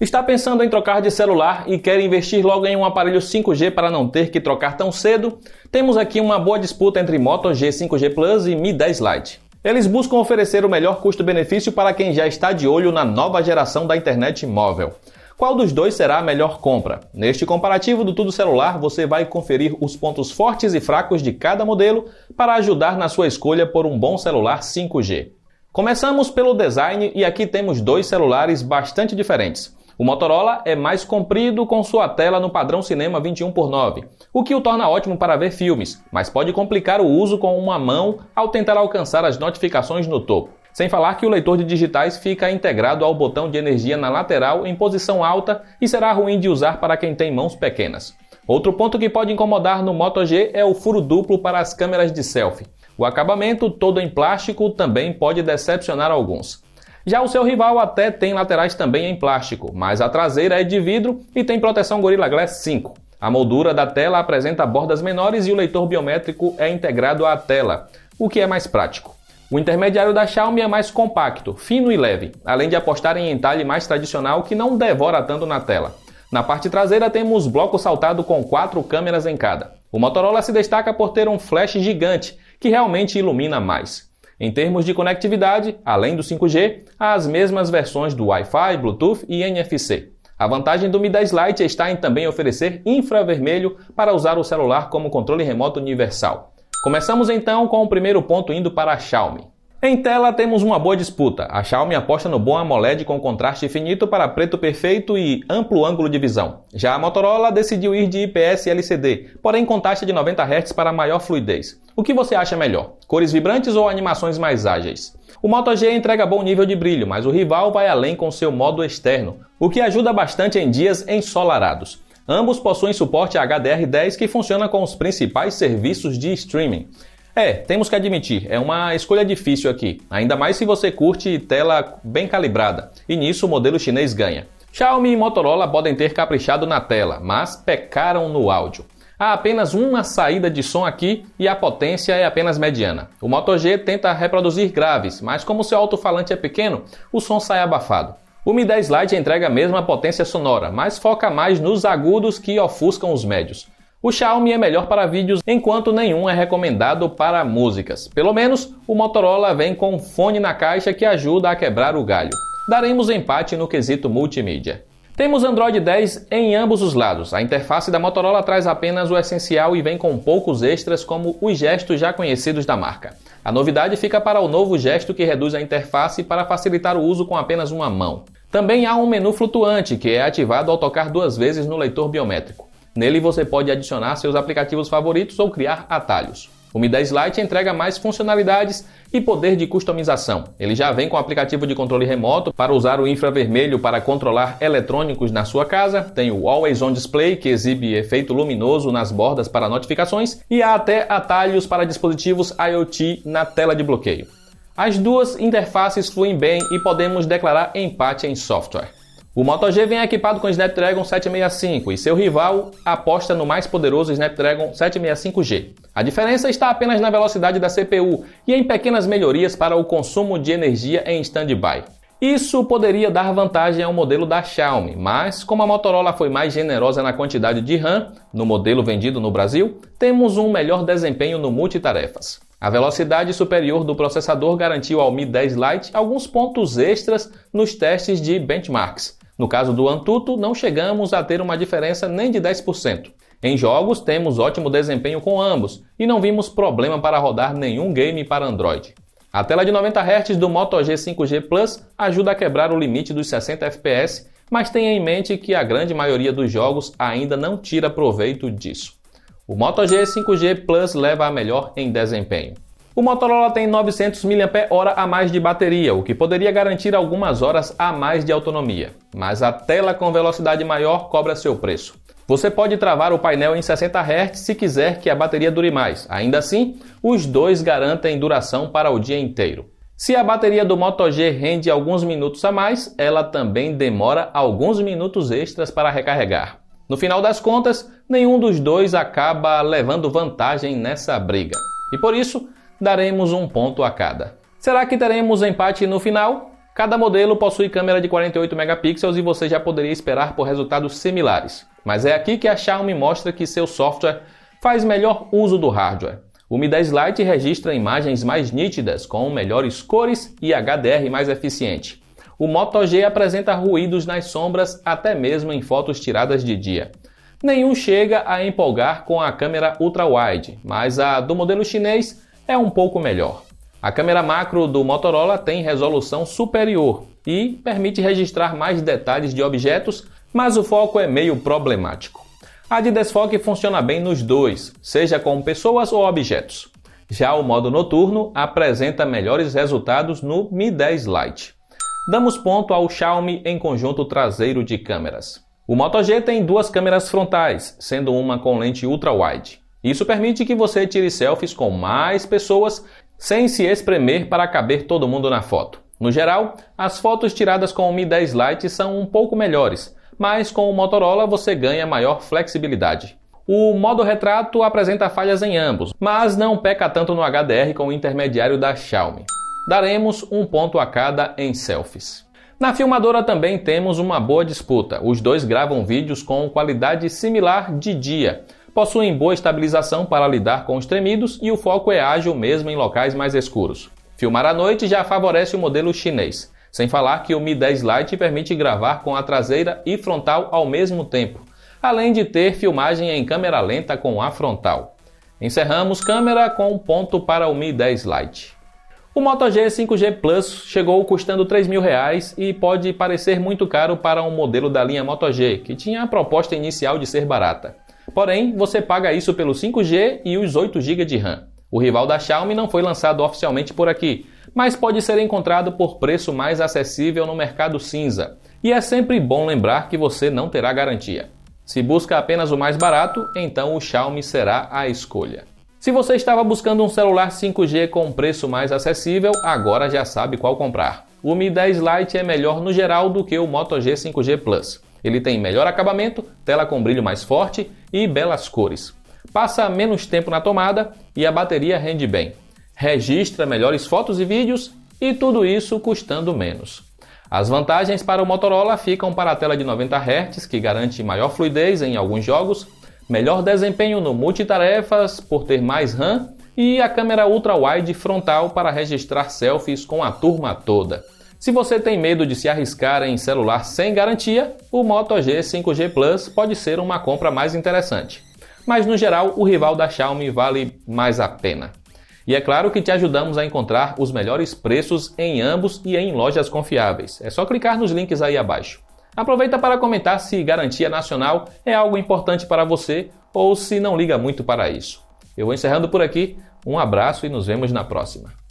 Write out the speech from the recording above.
Está pensando em trocar de celular e quer investir logo em um aparelho 5G para não ter que trocar tão cedo? Temos aqui uma boa disputa entre Moto G 5G Plus e Mi 10 Lite. Eles buscam oferecer o melhor custo-benefício para quem já está de olho na nova geração da internet móvel. Qual dos dois será a melhor compra? Neste comparativo do Tudo Celular, você vai conferir os pontos fortes e fracos de cada modelo para ajudar na sua escolha por um bom celular 5G. Começamos pelo design e aqui temos dois celulares bastante diferentes. O Motorola é mais comprido com sua tela no padrão cinema 21 por 9, o que o torna ótimo para ver filmes, mas pode complicar o uso com uma mão ao tentar alcançar as notificações no topo. Sem falar que o leitor de digitais fica integrado ao botão de energia na lateral em posição alta e será ruim de usar para quem tem mãos pequenas. Outro ponto que pode incomodar no Moto G é o furo duplo para as câmeras de selfie. O acabamento, todo em plástico, também pode decepcionar alguns. Já o seu rival até tem laterais também em plástico, mas a traseira é de vidro e tem proteção Gorilla Glass 5. A moldura da tela apresenta bordas menores e o leitor biométrico é integrado à tela, o que é mais prático. O intermediário da Xiaomi é mais compacto, fino e leve, além de apostar em entalhe mais tradicional que não devora tanto na tela. Na parte traseira temos bloco saltado com quatro câmeras em cada. O Motorola se destaca por ter um flash gigante, que realmente ilumina mais. Em termos de conectividade, além do 5G, há as mesmas versões do Wi-Fi, Bluetooth e NFC. A vantagem do Mi 10 Lite está em também oferecer infravermelho para usar o celular como controle remoto universal. Começamos então com o primeiro ponto indo para a Xiaomi. Em tela temos uma boa disputa. A Xiaomi aposta no bom AMOLED com contraste finito para preto perfeito e amplo ângulo de visão. Já a Motorola decidiu ir de IPS LCD, porém com taxa de 90 Hz para maior fluidez. O que você acha melhor? Cores vibrantes ou animações mais ágeis? O Moto G entrega bom nível de brilho, mas o rival vai além com seu modo externo, o que ajuda bastante em dias ensolarados. Ambos possuem suporte HDR10 que funciona com os principais serviços de streaming. É, temos que admitir, é uma escolha difícil aqui, ainda mais se você curte tela bem calibrada, e nisso o modelo chinês ganha. Xiaomi e Motorola podem ter caprichado na tela, mas pecaram no áudio. Há apenas uma saída de som aqui e a potência é apenas mediana. O Moto G tenta reproduzir graves, mas como seu alto-falante é pequeno, o som sai abafado. O Mi 10 Lite entrega a mesma potência sonora, mas foca mais nos agudos que ofuscam os médios. O Xiaomi é melhor para vídeos, enquanto nenhum é recomendado para músicas. Pelo menos o Motorola vem com um fone na caixa que ajuda a quebrar o galho. Daremos empate no quesito multimídia. Temos Android 10 em ambos os lados. A interface da Motorola traz apenas o essencial e vem com poucos extras, como os gestos já conhecidos da marca. A novidade fica para o novo gesto que reduz a interface para facilitar o uso com apenas uma mão. Também há um menu flutuante que é ativado ao tocar duas vezes no leitor biométrico. Nele você pode adicionar seus aplicativos favoritos ou criar atalhos. O Mi 10 Lite entrega mais funcionalidades e poder de customização. Ele já vem com aplicativo de controle remoto para usar o infravermelho para controlar eletrônicos na sua casa, tem o Always On Display que exibe efeito luminoso nas bordas para notificações e há até atalhos para dispositivos IoT na tela de bloqueio. As duas interfaces fluem bem e podemos declarar empate em software. O Moto G vem equipado com Snapdragon 765 e seu rival aposta no mais poderoso Snapdragon 765G. A diferença está apenas na velocidade da CPU e em pequenas melhorias para o consumo de energia em standby. Isso poderia dar vantagem ao modelo da Xiaomi, mas como a Motorola foi mais generosa na quantidade de RAM no modelo vendido no Brasil, temos um melhor desempenho no multitarefas. A velocidade superior do processador garantiu ao Mi 10 Lite alguns pontos extras nos testes de benchmarks, no caso do Antutu, não chegamos a ter uma diferença nem de 10%. Em jogos, temos ótimo desempenho com ambos e não vimos problema para rodar nenhum game para Android. A tela de 90 Hz do Moto G 5G Plus ajuda a quebrar o limite dos 60 FPS, mas tenha em mente que a grande maioria dos jogos ainda não tira proveito disso. O Moto G 5G Plus leva a melhor em desempenho. O Motorola tem 900 mAh a mais de bateria, o que poderia garantir algumas horas a mais de autonomia, mas a tela com velocidade maior cobra seu preço. Você pode travar o painel em 60 Hz se quiser que a bateria dure mais. Ainda assim, os dois garantem duração para o dia inteiro. Se a bateria do Moto G rende alguns minutos a mais, ela também demora alguns minutos extras para recarregar. No final das contas, nenhum dos dois acaba levando vantagem nessa briga. E por isso, daremos um ponto a cada. Será que teremos empate no final? Cada modelo possui câmera de 48 megapixels e você já poderia esperar por resultados similares. Mas é aqui que a Xiaomi mostra que seu software faz melhor uso do hardware. O Mi 10 Lite registra imagens mais nítidas, com melhores cores e HDR mais eficiente. O Moto G apresenta ruídos nas sombras, até mesmo em fotos tiradas de dia. Nenhum chega a empolgar com a câmera ultra-wide, mas a do modelo chinês é um pouco melhor. A câmera macro do Motorola tem resolução superior e permite registrar mais detalhes de objetos, mas o foco é meio problemático. A de desfoque funciona bem nos dois, seja com pessoas ou objetos. Já o modo noturno apresenta melhores resultados no Mi 10 Lite. Damos ponto ao Xiaomi em conjunto traseiro de câmeras. O Moto G tem duas câmeras frontais, sendo uma com lente ultra-wide. Isso permite que você tire selfies com mais pessoas sem se espremer para caber todo mundo na foto. No geral, as fotos tiradas com o Mi 10 Lite são um pouco melhores, mas com o Motorola você ganha maior flexibilidade. O modo retrato apresenta falhas em ambos, mas não peca tanto no HDR com o intermediário da Xiaomi. Daremos um ponto a cada em selfies. Na filmadora também temos uma boa disputa. Os dois gravam vídeos com qualidade similar de dia, possuem boa estabilização para lidar com os tremidos e o foco é ágil mesmo em locais mais escuros. Filmar à noite já favorece o modelo chinês, sem falar que o Mi 10 Lite permite gravar com a traseira e frontal ao mesmo tempo, além de ter filmagem em câmera lenta com a frontal. Encerramos câmera com um ponto para o Mi 10 Lite. O Moto G 5G Plus chegou custando R$ 3.000 e pode parecer muito caro para um modelo da linha Moto G, que tinha a proposta inicial de ser barata. Porém, você paga isso pelo 5G e os 8 GB de RAM. O rival da Xiaomi não foi lançado oficialmente por aqui, mas pode ser encontrado por preço mais acessível no mercado cinza. E é sempre bom lembrar que você não terá garantia. Se busca apenas o mais barato, então o Xiaomi será a escolha. Se você estava buscando um celular 5G com preço mais acessível, agora já sabe qual comprar. O Mi 10 Lite é melhor no geral do que o Moto G 5G Plus. Ele tem melhor acabamento, tela com brilho mais forte, e belas cores. Passa menos tempo na tomada e a bateria rende bem. Registra melhores fotos e vídeos e tudo isso custando menos. As vantagens para o Motorola ficam para a tela de 90 Hz, que garante maior fluidez em alguns jogos, melhor desempenho no multitarefas por ter mais RAM e a câmera ultra-wide frontal para registrar selfies com a turma toda. Se você tem medo de se arriscar em celular sem garantia, o Moto G 5G Plus pode ser uma compra mais interessante. Mas no geral, o rival da Xiaomi vale mais a pena. E é claro que te ajudamos a encontrar os melhores preços em ambos e em lojas confiáveis. É só clicar nos links aí abaixo. Aproveita para comentar se garantia nacional é algo importante para você ou se não liga muito para isso. Eu vou encerrando por aqui. Um abraço e nos vemos na próxima.